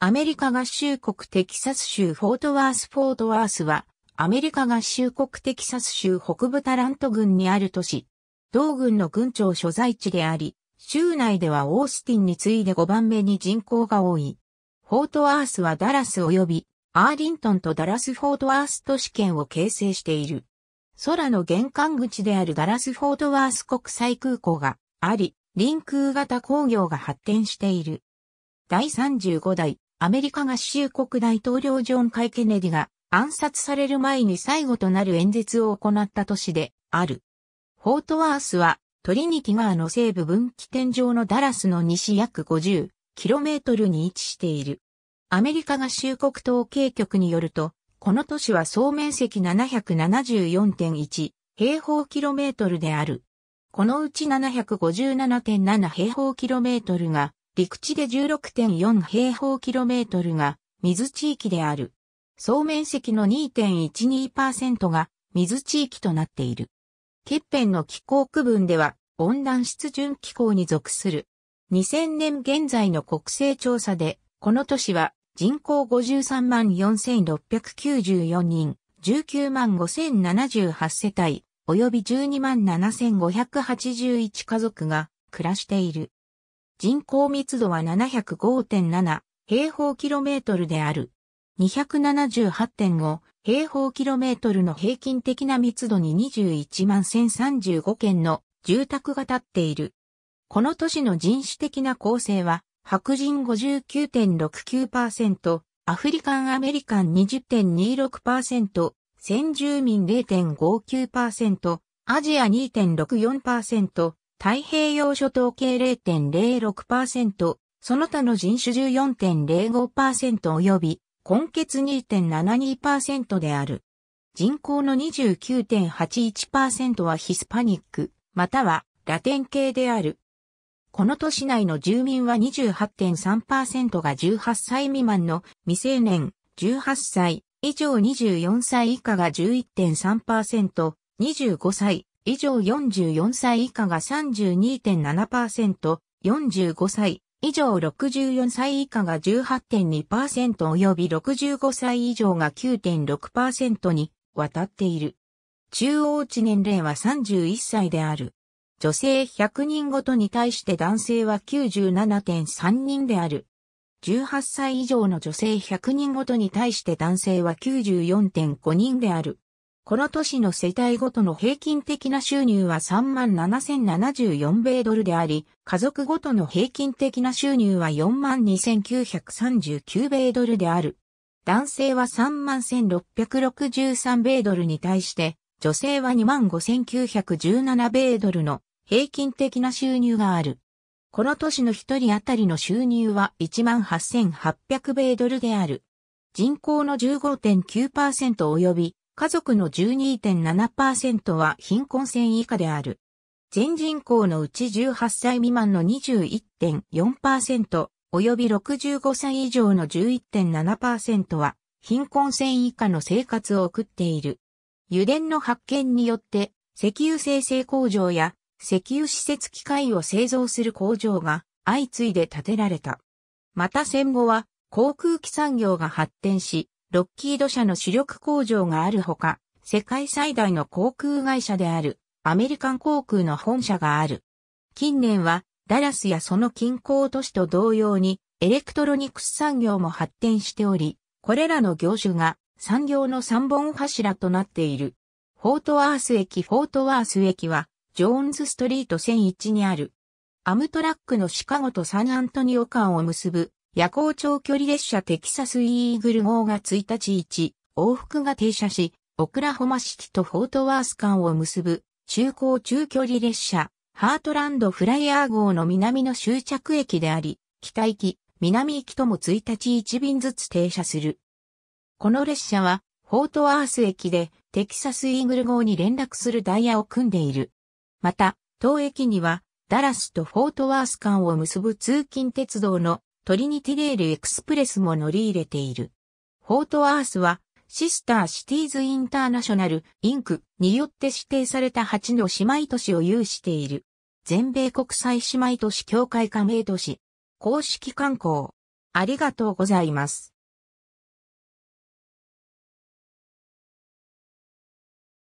アメリカ合衆国テキサス州フォートワースフォートワースは、アメリカ合衆国テキサス州北部タラント郡にある都市。同郡の郡庁所在地であり、州内ではオースティンに次いで5番目に人口が多い。フォートワースはダラス及び、アーリントンとダラスフォートワース都市圏を形成している。空の玄関口であるダラスフォートワース国際空港があり、臨空型工業が発展している。第35代アメリカ合衆国大統領ジョン・カイ・ケネディが暗殺される前に最後となる演説を行った都市である。フォートワースはトリニティ川の西部分岐点上のダラスの西約 50km に位置している。アメリカ合衆国統計局によると、この都市は総面積774.1平方キロメートルである。このうち757.7平方キロメートルが陸地で16.4平方キロメートルが水地域である。総面積の2.12%が水地域となっている。欠片の気候区分では温暖湿潤気候に属する。2000年現在の国勢調査で、この都市は人口53万4694人、19万5078世帯、及び12万7581家族が暮らしている。人口密度は705.7平方キロメートルである。278.5平方キロメートルの平均的な密度に21万1035件の住宅が建っている。この都市の人種的な構成は、白人59.69%、アフリカンアメリカン20.26%、先住民0.59%、アジア2.64%、太平洋諸島系0.06%、その他の人種14.05%及び、根結2.72%である。人口の29.81%はヒスパニック、またはラテン系である。この都市内の住民は28.3%が18歳未満の未成年、18歳以上24歳以下が11.3%、25歳以上44歳以下が32.7%、45歳以上64歳以下が18.2%及び65歳以上が9.6%に渡っている。中央値年齢は31歳である。女性100人ごとに対して男性は97.3人である。18歳以上の女性100人ごとに対して男性は94.5人である。この年の世帯ごとの平均的な収入は37,074米ドルであり、家族ごとの平均的な収入は42,939米ドルである。男性は31,663米ドルに対して、女性は25,917米ドルの平均的な収入がある。この年の一人当たりの収入は18,800米ドルである。人口の15.9%及び家族の12.7%は貧困線以下である。全人口のうち18歳未満の21.4%及び65歳以上の11.7%は貧困線以下の生活を送っている。油田の発見によって石油生成工場や石油施設機械を製造する工場が相次いで建てられた。また戦後は航空機産業が発展し、ロッキード社の主力工場があるほか、世界最大の航空会社であるアメリカン航空の本社がある。近年はダラスやその近郊都市と同様にエレクトロニクス産業も発展しており、これらの業種が産業の三本柱となっている。フォートワース駅フォートワース駅はジョーンズストリート1001にある。アムトラックのシカゴとサンアントニオ間を結ぶ夜行長距離列車テキサスイーグル号が1日1往復が停車し、オクラホマシティとフォートワース間を結ぶ中高中距離列車、ハートランドフライヤー号の南の終着駅であり、北行き、南行きとも1日1便ずつ停車する。この列車は、フォートワース駅でテキサスイーグル号に連絡するダイヤを組んでいる。また、当駅には、ダラスとフォートワース間を結ぶ通勤鉄道のトリニティレールエクスプレスも乗り入れている。フォートアースは、シスターシティーズインターナショナル、インクによって指定された8の姉妹都市を有している。全米国際姉妹都市協会加盟都市。公式観光。ありがとうございます。